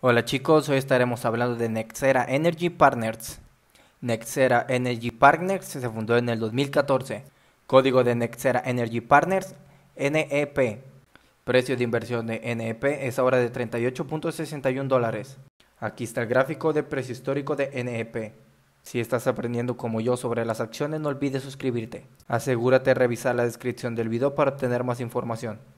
Hola chicos, hoy estaremos hablando de Nexera Energy Partners. Nexera Energy Partners se fundó en el 2014. Código de Nexera Energy Partners, NEP. Precio de inversión de NEP es ahora de 38.61 dólares. Aquí está el gráfico de precio histórico de NEP. Si estás aprendiendo como yo sobre las acciones, no olvides suscribirte. Asegúrate de revisar la descripción del video para obtener más información.